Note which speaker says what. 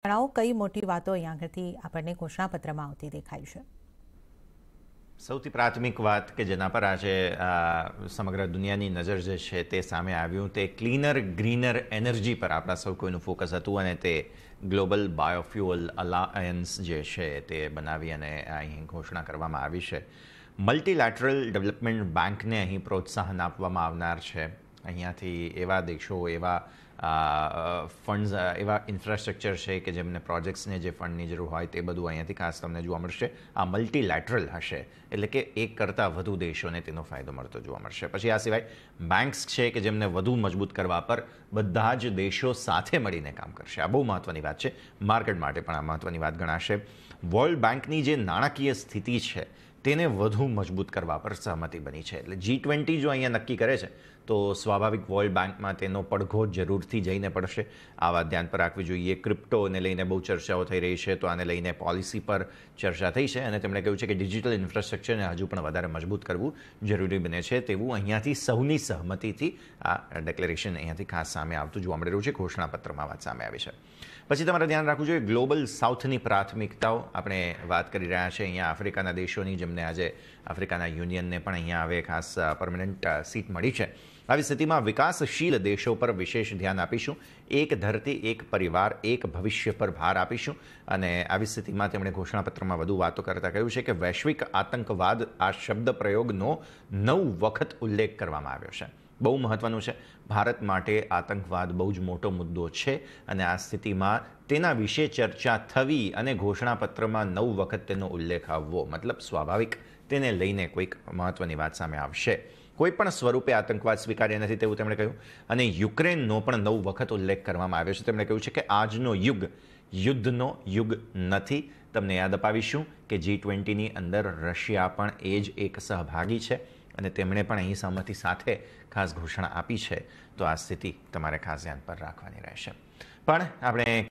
Speaker 1: જણાવો કઈ મોટી વાતો અહીંયા આગળથી આપણને ઘોષણાપત્રમાં આવતી દેખાય છે સૌથી પ્રાથમિક વાત કે જેના પર આજે સમગ્ર દુનિયાની નજર જે છે તે સામે આવ્યું તે ક્લીનર ગ્રીનર એનર્જી પર આપણા સૌ કોઈનું ફોકસ હતું અને તે ગ્લોબલ બાયોફ્યુઅલ અલાયન્સ જે છે તે બનાવી અને અહીં ઘોષણા કરવામાં આવી છે મલ્ટીલેટરલ ડેવલપમેન્ટ બેંકને અહીં પ્રોત્સાહન આપવામાં આવનાર છે અહીંયાથી એવા દેશો એવા ફંડ્સ એવા ઇન્ફ્રાસ્ટ્રક્ચર છે કે જેમને પ્રોજેક્ટ્સને જે ફંડની જરૂર હોય તે બધું અહીંયાથી ખાસ તમને જોવા મળશે આ મલ્ટીલેટરલ હશે એટલે કે એક કરતાં વધુ દેશોને તેનો ફાયદો મળતો જોવા મળશે પછી આ સિવાય બેન્ક્સ છે કે જેમને વધુ મજબૂત કરવા પર બધા જ દેશો સાથે મળીને કામ કરશે આ બહુ મહત્ત્વની વાત છે માર્કેટ માટે પણ આ મહત્ત્વની વાત ગણાશે વર્લ્ડ બેન્કની જે નાણાકીય સ્થિતિ છે તેને વધુ મજબૂત કરવા પર સહમતિ બની છે એટલે જી ટ્વેન્ટી જો અહીંયા નક્કી કરે છે તો સ્વાભાવિક વર્લ્ડ બેંકમાં તેનો પડઘો જરૂરથી જઈને પડશે આ વાત ધ્યાન પર રાખવી જોઈએ ક્રિપ્ટોને લઈને બહુ ચર્ચાઓ થઈ રહી છે તો આને લઈને પોલિસી પર ચર્ચા થઈ છે અને તેમણે કહ્યું છે કે ડિજિટલ ઇન્ફ્રાસ્ટ્રક્ચરને હજુ પણ વધારે મજબૂત કરવું જરૂરી બને છે તેવું અહીંયાથી સૌની સહમતિથી આ ડેક્લેરેશન અહીંયાથી ખાસ સામે આવતું જોવા મળી રહ્યું છે ઘોષણાપત્રમાં વાત સામે આવી છે પછી તમારે ધ્યાન રાખવું જોઈએ ગ્લોબલ સાઉથની પ્રાથમિકતાઓ આપણે વાત કરી રહ્યા છે અહીંયા આફ્રિકાના દેશોની જેમ એમને આજે આફ્રિકાના યુનિયનને પણ અહીંયા આવે ખાસ પરમનન્ટ સીટ મળી છે આવી સ્થિતિમાં વિકાસશીલ દેશો પર વિશેષ ધ્યાન આપીશું એક ધરતી એક પરિવાર એક ભવિષ્ય પર ભાર આપીશું અને આવી સ્થિતિમાં તેમણે ઘોષણાપત્રમાં વધુ વાતો કરતાં કહ્યું છે કે વૈશ્વિક આતંકવાદ આ શબ્દ પ્રયોગનો નવ વખત ઉલ્લેખ કરવામાં આવ્યો છે બહુ મહત્ત્વનું છે ભારત માટે આતંકવાદ બહુ જ મોટો મુદ્દો છે અને આ સ્થિતિમાં તેના વિશે ચર્ચા થવી અને ઘોષણાપત્રમાં નવ વખત તેનો ઉલ્લેખ આવવો મતલબ સ્વાભાવિક તેને લઈને કોઈક મહત્ત્વની વાત સામે આવશે કોઈ પણ સ્વરૂપે આતંકવાદ સ્વીકાર્ય નથી તેવું તેમણે કહ્યું અને યુક્રેનનો પણ નવ વખત ઉલ્લેખ કરવામાં આવ્યો છે તેમણે કહ્યું છે કે આજનો યુગ યુદ્ધનો યુગ નથી તમને યાદ અપાવીશું કે જી ટ્વેન્ટીની અંદર રશિયા પણ એ જ એક સહભાગી છે અને તેમણે પણ અહીં સહમતી સાથે ખાસ ઘોષણા આપી છે તો આ સ્થિતિ તમારે ખાસ ધ્યાન પર રાખવાની રહેશે પણ આપણે